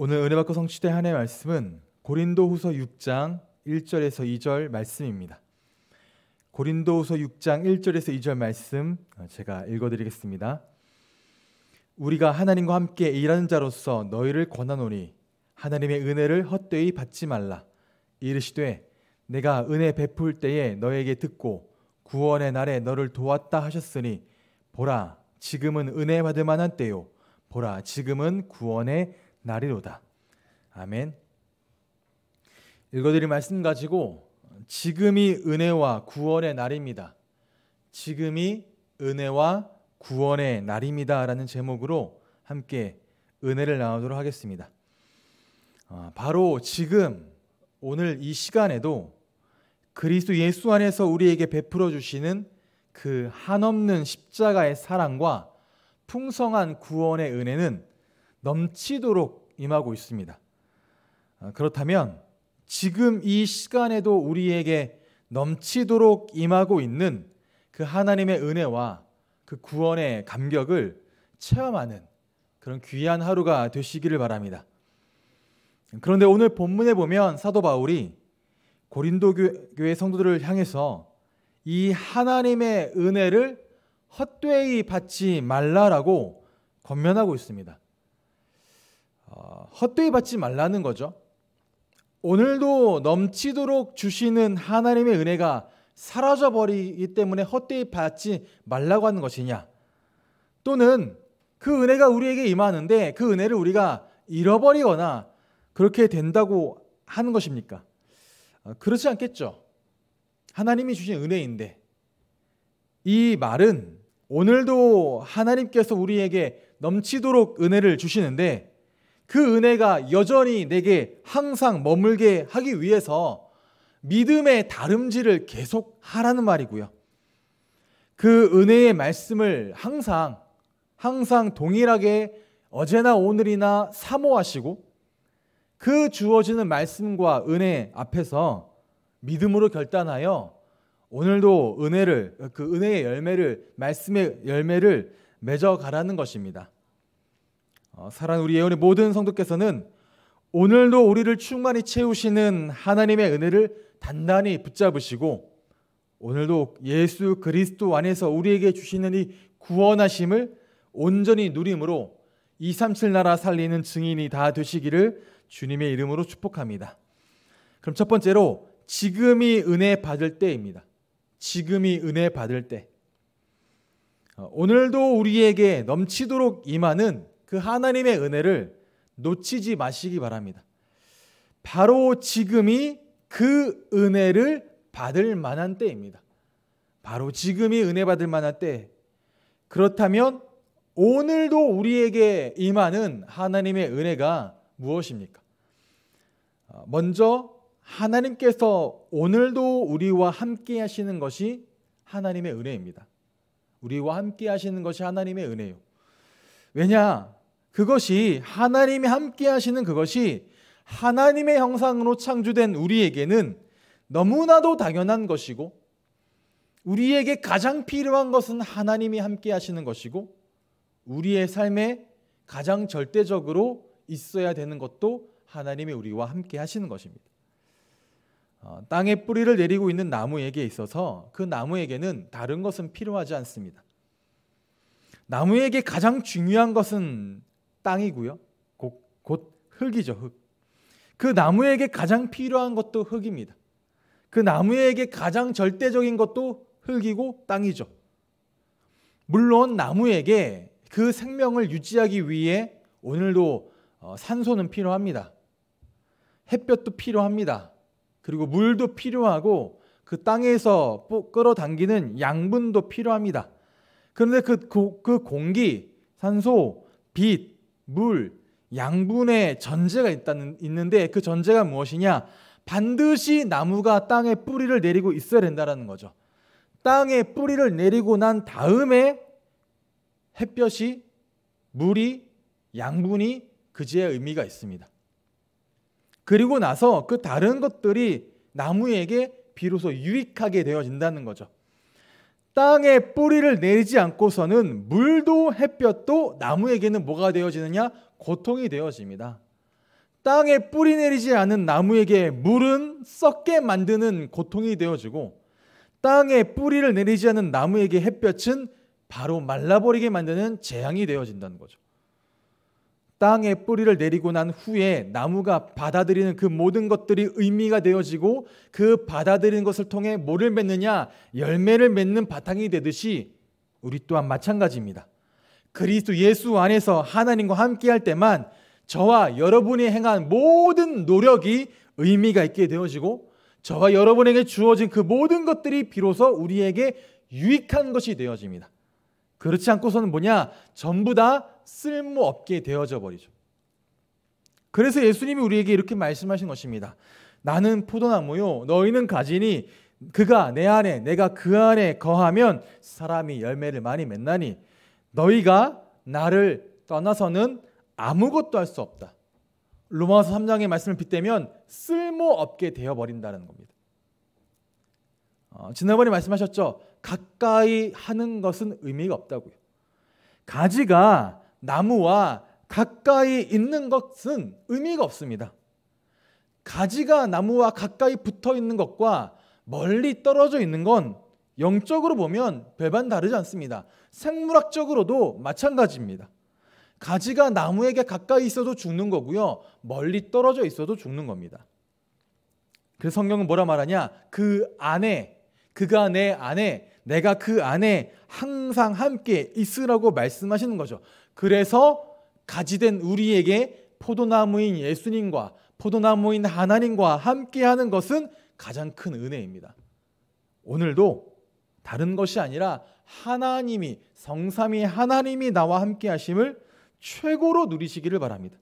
오늘 은혜 받고 성취된 하나 말씀은 고린도후서 6장 1절에서 2절 말씀입니다. 고린도후서 6장 1절에서 2절 말씀 어, 제가 읽어 드리겠습니다. 우리가 하나님과 함께 일하는 자로서 너희를 권하노니 하나님의 은혜를 헛되이 받지 말라. 이르시되 내가 은혜 베풀 때에 너에게 듣고 구원의 날에 너를 도왔다 하셨으니 보라 지금은 은혜 받을 만한 때요 보라 지금은 구원의 날이로다. 아멘. 읽어드릴 말씀 가지고 지금이 은혜와 구원의 날입니다. 지금이 은혜와 구원의 날입니다라는 제목으로 함께 은혜를 나누도록 하겠습니다. 아, 바로 지금 오늘 이 시간에도 그리스도 예수 안에서 우리에게 베풀어 주시는 그 한없는 십자가의 사랑과 풍성한 구원의 은혜는 넘치도록 임하고 있습니다. 아, 그렇다면 지금 이 시간에도 우리에게 넘치도록 임하고 있는 그 하나님의 은혜와 그 구원의 감격을 체험하는 그런 귀한 하루가 되시기를 바랍니다. 그런데 오늘 본문에 보면 사도 바울이 고린도 교회 성도들을 향해서 이 하나님의 은혜를 헛되이 받지 말라라고 권면하고 있습니다. 헛되이 받지 말라는 거죠. 오늘도 넘치도록 주시는 하나님의 은혜가 사라져 버리기 때문에 헛되이 받지 말라고 하는 것이냐? 또는 그 은혜가 우리에게 임하는데 그 은혜를 우리가 잃어버리거나 그렇게 된다고 하는 것입니까? 아, 그렇지 않겠죠. 하나님이 주신 은혜인데 이 말은 오늘도 하나님께서 우리에게 넘치도록 은혜를 주시는데 그 은혜가 여전히 내게 항상 머물게 하기 위해서 믿음의 다름질을 계속 하라는 말이고요. 그 은혜의 말씀을 항상, 항상 동일하게 어제나 오늘이나 사모하시고 그 주어지는 말씀과 은혜 앞에서 믿음으로 결단하여 오늘도 은혜를, 그 은혜의 열매를, 말씀의 열매를 맺어가라는 것입니다. 어, 사랑 우리 예언의 모든 성도께서는 오늘도 우리를 충만히 채우시는 하나님의 은혜를 단단히 붙잡으시고 오늘도 예수 그리스도 안에서 우리에게 주시는 이 구원하심을 온전히 누림으로 237 나라 살리는 증인이 다 되시기를 주님의 이름으로 축복합니다. 그럼 첫 번째로 지금이 은혜 받을 때입니다. 지금이 은혜 받을 때. 어, 오늘도 우리에게 넘치도록 임하는 그 하나님의 은혜를 놓치지 마시기 바랍니다. 바로 지금이 그 은혜를 받을 만한 때입니다. 바로 지금이 은혜 받을 만한 때. 그렇다면 오늘도 우리에게 임하는 하나님의 은혜가 무엇입니까? 어, 먼저 하나님께서 오늘도 우리와 함께 하시는 것이 하나님의 은혜입니다. 우리와 함께 하시는 것이 하나님의 은혜요. 왜냐? 그것이 하나님이 함께 하시는 그것이 하나님의 형상으로 창조된 우리에게는 너무나도 당연한 것이고 우리에게 가장 필요한 것은 하나님이 함께 하시는 것이고 우리의 삶에 가장 절대적으로 있어야 되는 것도 하나님이 우리와 함께 하시는 것입니다. 어, 땅에 뿌리를 내리고 있는 나무에게 있어서 그 나무에게는 다른 것은 필요하지 않습니다. 나무에게 가장 중요한 것은 땅이고요. 곧, 곧 흙이죠, 흙. 그 나무에게 가장 필요한 것도 흙입니다. 그 나무에게 가장 절대적인 것도 흙이고 땅이죠. 물론 나무에게 그 생명을 유지하기 위해 오늘도 어, 산소는 필요합니다. 햇볕도 필요합니다. 그리고 물도 필요하고 그 땅에서 끌어당기는 양분도 필요합니다. 그런데 그, 그, 그 공기, 산소, 빛, 물, 양분의 전제가 있다는, 있는데 그 전제가 무엇이냐? 반드시 나무가 땅에 뿌리를 내리고 있어야 된다는 거죠. 땅에 뿌리를 내리고 난 다음에 햇볕이, 물이, 양분이 그지의 의미가 있습니다. 그리고 나서 그 다른 것들이 나무에게 비로소 유익하게 되어진다는 거죠. 땅에 뿌리를 내리지 않고서는 물도 햇볕도 나무에게는 뭐가 되어지느냐? 고통이 되어집니다. 땅에 뿌리 내리지 않은 나무에게 물은 썩게 만드는 고통이 되어지고 땅에 뿌리를 내리지 않은 나무에게 햇볕은 바로 말라버리게 만드는 재앙이 되어진다는 거죠. 땅에 뿌리를 내리고 난 후에 나무가 받아들이는 그 모든 것들이 의미가 되어지고 그 받아들이는 것을 통해 뭐를 맺느냐 열매를 맺는 바탕이 되듯이 우리 또한 마찬가지입니다. 그리스도 예수 안에서 하나님과 함께 할 때만 저와 여러분이 행한 모든 노력이 의미가 있게 되어지고 저와 여러분에게 주어진 그 모든 것들이 비로소 우리에게 유익한 것이 되어집니다. 그렇지 않고서는 뭐냐? 전부 다 쓸모없게 되어져 버리죠. 그래서 예수님이 우리에게 이렇게 말씀하신 것입니다. 나는 포도나무요 너희는 가지니 그가 내 안에 내가 그 안에 거하면 사람이 열매를 많이 맺나니 너희가 나를 떠나서는 아무것도 할 수 없다. 로마서 3장의 말씀을 빗대면 쓸모없게 되어 버린다는 겁니다. 어, 지난번에 말씀하셨죠. 가까이 하는 것은 의미가 없다고요. 가지가 나무와 가까이 있는 것은 의미가 없습니다. 가지가 나무와 가까이 붙어 있는 것과 멀리 떨어져 있는 건 영적으로 보면 별반 다르지 않습니다. 생물학적으로도 마찬가지입니다. 가지가 나무에게 가까이 있어도 죽는 거고요. 멀리 떨어져 있어도 죽는 겁니다. 그래서 성경은 뭐라 말하냐? 그 안에, 그가 내 안에 내가 그 안에 항상 함께 있으라고 말씀하시는 거죠. 그래서 가지된 우리에게 포도나무인 예수님과 포도나무인 하나님과 함께하는 것은 가장 큰 은혜입니다. 오늘도 다른 것이 아니라 하나님이 성삼이 하나님이 나와 함께 하심을 최고로 누리시기를 바랍니다.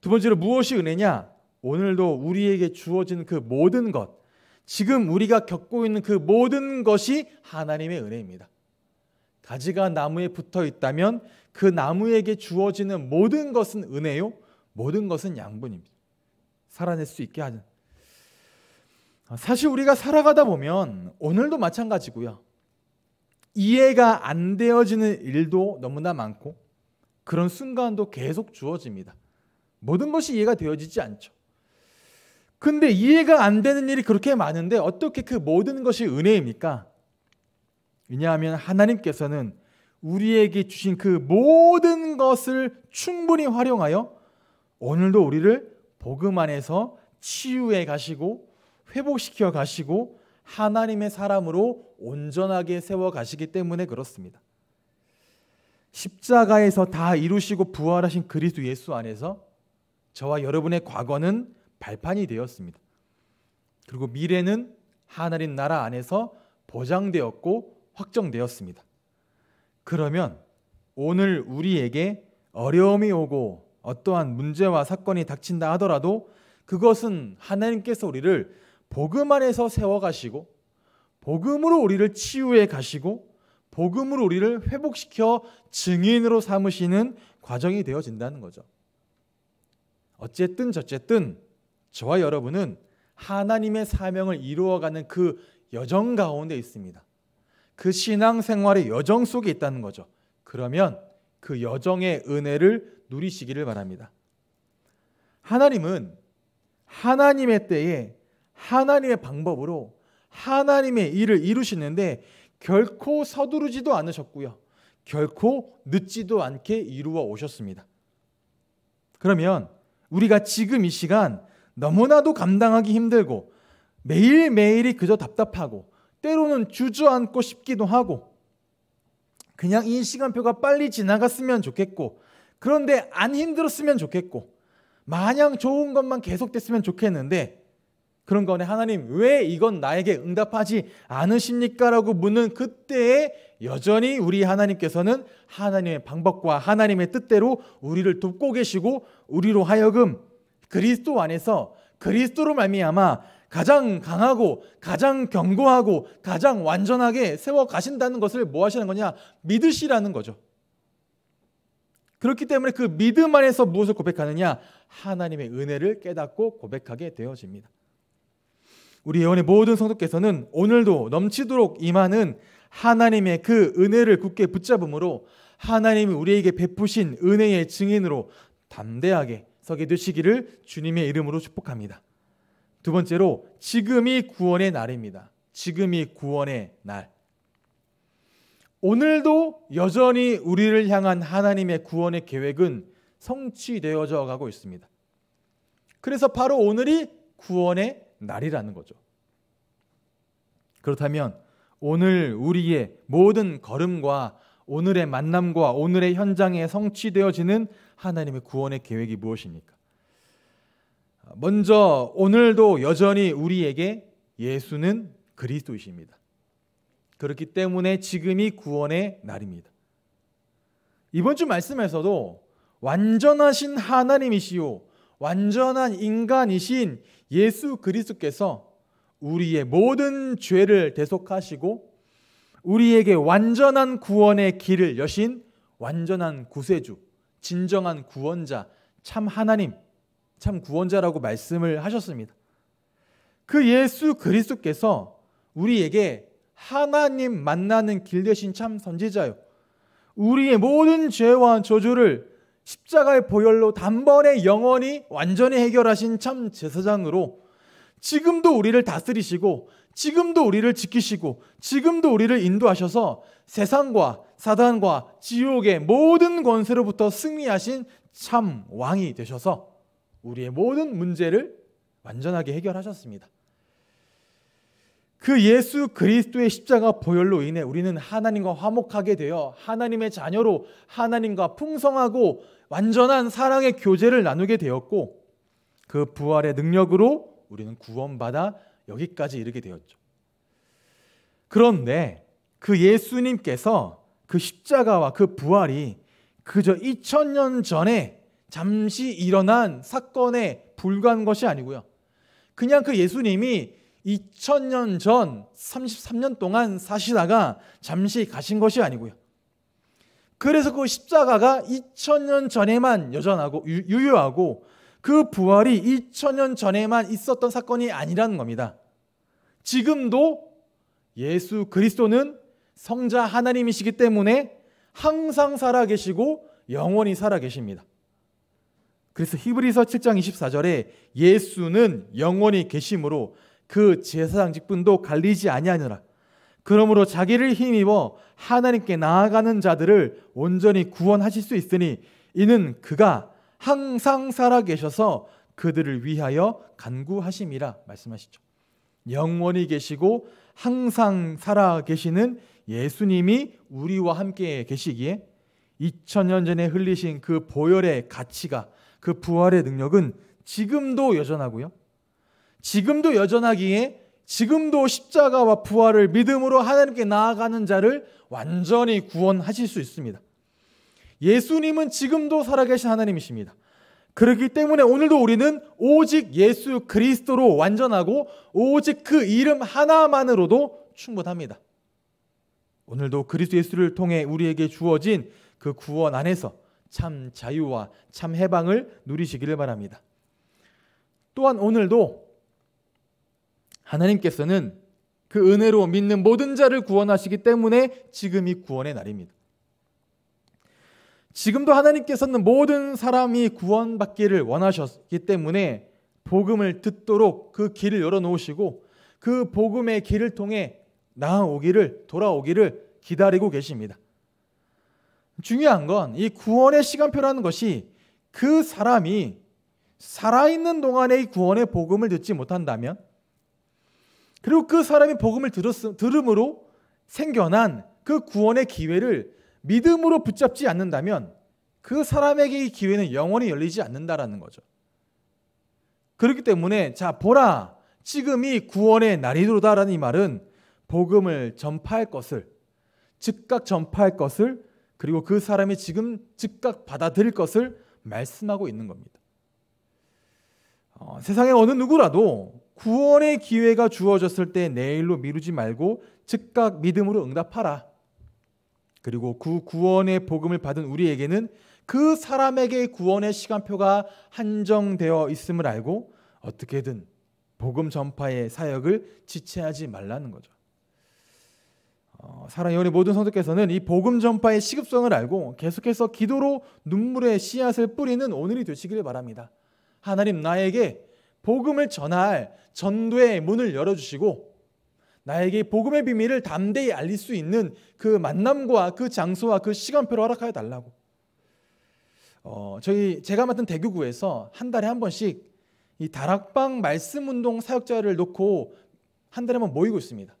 두 번째로 무엇이 은혜냐? 오늘도 우리에게 주어진 그 모든 것 지금 우리가 겪고 있는 그 모든 것이 하나님의 은혜입니다. 가지가 나무에 붙어 있다면 그 나무에게 주어지는 모든 것은 은혜요, 모든 것은 양분입니다. 살아낼 수 있게 하는. 사실 우리가 살아가다 보면 오늘도 마찬가지고요. 이해가 안 되어지는 일도 너무나 많고 그런 순간도 계속 주어집니다. 모든 것이 이해가 되어지지 않죠. 근데 이해가 안 되는 일이 그렇게 많은데 어떻게 그 모든 것이 은혜입니까? 왜냐하면 하나님께서는 우리에게 주신 그 모든 것을 충분히 활용하여 오늘도 우리를 복음 안에서 치유해 가시고 회복시켜 가시고 하나님의 사람으로 온전하게 세워 가시기 때문에 그렇습니다. 십자가에서 다 이루시고 부활하신 그리스도 예수 안에서 저와 여러분의 과거는 발판이 되었습니다. 그리고 미래는 하나님 나라 안에서 보장되었고 확정되었습니다. 그러면 오늘 우리에게 어려움이 오고 어떠한 문제와 사건이 닥친다 하더라도 그것은 하나님께서 우리를 복음 안에서 세워가시고 복음으로 우리를 치유해 가시고 복음으로 우리를 회복시켜 증인으로 삼으시는 과정이 되어진다는 거죠. 어쨌든 저쨌든 저와 여러분은 하나님의 사명을 이루어가는 그 여정 가운데 있습니다. 그 신앙생활의 여정 속에 있다는 거죠. 그러면 그 여정의 은혜를 누리시기를 바랍니다. 하나님은 하나님의 때에 하나님의 방법으로 하나님의 일을 이루시는데 결코 서두르지도 않으셨고요. 결코 늦지도 않게 이루어 오셨습니다. 그러면 우리가 지금 이 시간 너무나도 감당하기 힘들고 매일매일이 그저 답답하고 때로는 주저앉고 싶기도 하고 그냥 이 시간표가 빨리 지나갔으면 좋겠고 그런데 안 힘들었으면 좋겠고 마냥 좋은 것만 계속됐으면 좋겠는데 그런 거네 하나님 왜 이건 나에게 응답하지 않으십니까라고 묻는 그때에 여전히 우리 하나님께서는 하나님의 방법과 하나님의 뜻대로 우리를 돕고 계시고 우리로 하여금 그리스도 안에서 그리스도로 말미암아 가장 강하고 가장 견고하고 가장 완전하게 세워 가신다는 것을 뭐 하시는 거냐? 믿으시라는 거죠. 그렇기 때문에 그 믿음 안에서 무엇을 고백하느냐? 하나님의 은혜를 깨닫고 고백하게 되어집니다. 우리 예원의 모든 성도께서는 오늘도 넘치도록 임하는 하나님의 그 은혜를 굳게 붙잡음으로 하나님이 우리에게 베푸신 은혜의 증인으로 담대하게 서게 되시기를 주님의 이름으로 축복합니다. 두 번째로 지금이 구원의 날입니다. 지금이 구원의 날. 오늘도 여전히 우리를 향한 하나님의 구원의 계획은 성취되어져 가고 있습니다. 그래서 바로 오늘이 구원의 날이라는 거죠. 그렇다면 오늘 우리의 모든 걸음과 오늘의 만남과 오늘의 현장에 성취되어지는 하나님의 구원의 계획이 무엇입니까? 먼저 오늘도 여전히 우리에게 예수는 그리스도이십니다. 그렇기 때문에 지금이 구원의 날입니다. 이번 주 말씀에서도 완전하신 하나님이시요 완전한 인간이신 예수 그리스도께서 우리의 모든 죄를 대속하시고 우리에게 완전한 구원의 길을 여신 완전한 구세주 진정한 구원자, 참 하나님, 참 구원자라고 말씀을 하셨습니다. 그 예수 그리스도께서 우리에게 하나님 만나는 길 대신 참 선지자요. 우리의 모든 죄와 저주를 십자가의 보혈로 단번에 영원히 완전히 해결하신 참 제사장으로 지금도 우리를 다스리시고 지금도 우리를 지키시고 지금도 우리를 인도하셔서 세상과 사단과 지옥의 모든 권세로부터 승리하신 참 왕이 되셔서 우리의 모든 문제를 완전하게 해결하셨습니다. 그 예수 그리스도의 십자가 보혈로 인해 우리는 하나님과 화목하게 되어 하나님의 자녀로 하나님과 풍성하고 완전한 사랑의 교제를 나누게 되었고 그 부활의 능력으로 우리는 구원받아 여기까지 이르게 되었죠. 그런데 그 예수님께서 그 십자가와 그 부활이 그저 2000년 전에 잠시 일어난 사건에 불과한 것이 아니고요. 그냥 그 예수님이 2000년 전 33년 동안 사시다가 잠시 가신 것이 아니고요. 그래서 그 십자가가 2000년 전에만 여전하고 유효하고 그 부활이 2000년 전에만 있었던 사건이 아니라는 겁니다. 지금도 예수 그리스도는 성자 하나님이시기 때문에 항상 살아계시고 영원히 살아계십니다. 그래서 히브리서 7장 24절에 예수는 영원히 계심으로 그 제사장 직분도 갈리지 아니하느라 그러므로 자기를 힘입어 하나님께 나아가는 자들을 온전히 구원하실 수 있으니 이는 그가 항상 살아 계셔서 그들을 위하여 간구하심이라 말씀하시죠. 영원히 계시고 항상 살아 계시는 예수님이 우리와 함께 계시기에 2000년 전에 흘리신 그 보혈의 가치가 그 부활의 능력은 지금도 여전하고요. 지금도 여전하기에 지금도 십자가와 부활을 믿음으로 하나님께 나아가는 자를 완전히 구원하실 수 있습니다. 예수님은 지금도 살아계신 하나님이십니다. 그렇기 때문에 오늘도 우리는 오직 예수 그리스도로 완전하고 오직 그 이름 하나만으로도 충분합니다. 오늘도 그리스도 예수를 통해 우리에게 주어진 그 구원 안에서 참 자유와 참 해방을 누리시기를 바랍니다. 또한 오늘도 하나님께서는 그 은혜로 믿는 모든 자를 구원하시기 때문에 지금이 구원의 날입니다. 지금도 하나님께서는 모든 사람이 구원받기를 원하셨기 때문에 복음을 듣도록 그 길을 열어놓으시고 그 복음의 길을 통해 나아오기를 돌아오기를 기다리고 계십니다. 중요한 건 이 구원의 시간표라는 것이 그 사람이 살아있는 동안에 이 구원의 복음을 듣지 못한다면 그리고 그 사람이 복음을 들었, 들음으로 생겨난 그 구원의 기회를 믿음으로 붙잡지 않는다면 그 사람에게 이 기회는 영원히 열리지 않는다라는 거죠. 그렇기 때문에 자 보라 지금이 구원의 날이로다라는 이 말은 복음을 전파할 것을 즉각 전파할 것을 그리고 그 사람이 지금 즉각 받아들일 것을 말씀하고 있는 겁니다. 어, 세상에 어느 누구라도 구원의 기회가 주어졌을 때 내일로 미루지 말고 즉각 믿음으로 응답하라. 그리고 그 구원의 복음을 받은 우리에게는 그 사람에게 구원의 시간표가 한정되어 있음을 알고 어떻게든 복음 전파의 사역을 지체하지 말라는 거죠. 어, 사랑의원의 모든 성도께서는 이 복음 전파의 시급성을 알고 계속해서 기도로 눈물의 씨앗을 뿌리는 오늘이 되시기를 바랍니다. 하나님 나에게 복음을 전할 전도의 문을 열어주시고 나에게 복음의 비밀을 담대히 알릴 수 있는 그 만남과 그 장소와 그 시간표를 허락하여 달라고. 어, 저희 제가 맡은 대교구에서 한 달에 한 번씩 이 다락방 말씀 운동 사역자를 놓고 한 달에만 모이고 있습니다.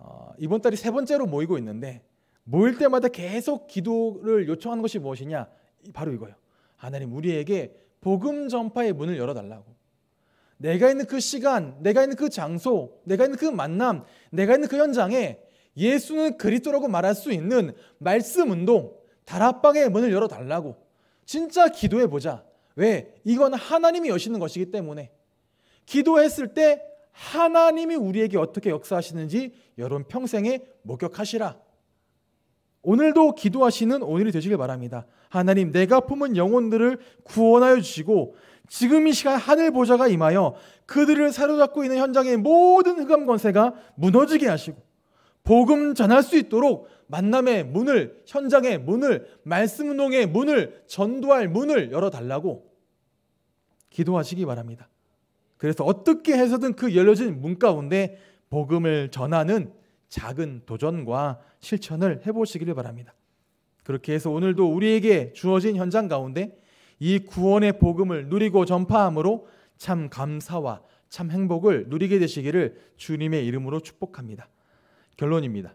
어, 이번 달이 세 번째로 모이고 있는데 모일 때마다 계속 기도를 요청하는 것이 무엇이냐? 바로 이거예요. 하나님 우리에게 복음 전파의 문을 열어 달라고. 내가 있는 그 시간, 내가 있는 그 장소, 내가 있는 그 만남, 내가 있는 그 현장에 예수는 그리스도라고 말할 수 있는 말씀 운동, 다락방의 문을 열어달라고. 진짜 기도해 보자. 왜? 이건 하나님이 여시는 것이기 때문에. 기도했을 때 하나님이 우리에게 어떻게 역사하시는지 여러분 평생에 목격하시라. 오늘도 기도하시는 오늘이 되시길 바랍니다. 하나님, 내가 품은 영혼들을 구원하여 주시고 지금 이 시간 하늘 보좌가 임하여 그들을 사로잡고 있는 현장의 모든 흑암 권세가 무너지게 하시고 복음 전할 수 있도록 만남의 문을 현장의 문을 말씀 운동의 문을 전도할 문을 열어 달라고 기도하시기 바랍니다. 그래서 어떻게 해서든 그 열려진 문 가운데 복음을 전하는 작은 도전과 실천을 해 보시기를 바랍니다. 그렇게 해서 오늘도 우리에게 주어진 현장 가운데 이 구원의 복음을 누리고 전파함으로 참 감사와 참 행복을 누리게 되시기를 주님의 이름으로 축복합니다. 결론입니다.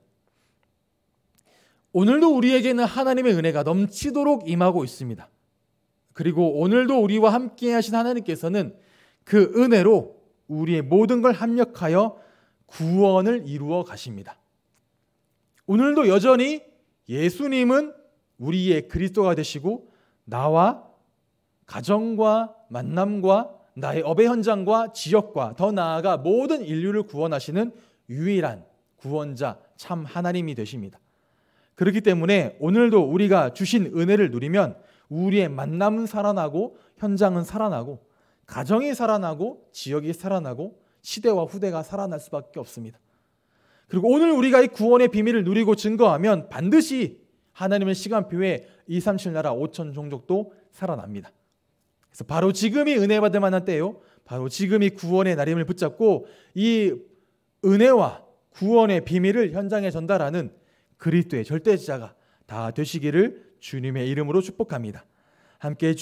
오늘도 우리에게는 하나님의 은혜가 넘치도록 임하고 있습니다. 그리고 오늘도 우리와 함께 하신 하나님께서는 그 은혜로 우리의 모든 걸 합력하여 구원을 이루어 가십니다. 오늘도 여전히 예수님은 우리의 그리스도가 되시고 나와 가정과 만남과 나의 업의 현장과 지역과 더 나아가 모든 인류를 구원하시는 유일한 구원자 참 하나님이 되십니다. 그렇기 때문에 오늘도 우리가 주신 은혜를 누리면 우리의 만남은 살아나고 현장은 살아나고 가정이 살아나고 지역이 살아나고 시대와 후대가 살아날 수밖에 없습니다. 그리고 오늘 우리가 이 구원의 비밀을 누리고 증거하면 반드시 하나님의 시간표에 237 나라 5천 종족도 살아납니다. 그래서 바로 지금이 은혜 받을 만한 때예요. 바로 지금이 구원의 날임을 붙잡고 이 은혜와 구원의 비밀을 현장에 전달하는 그리스도의 절대지자가 다 되시기를 주님의 이름으로 축복합니다. 함께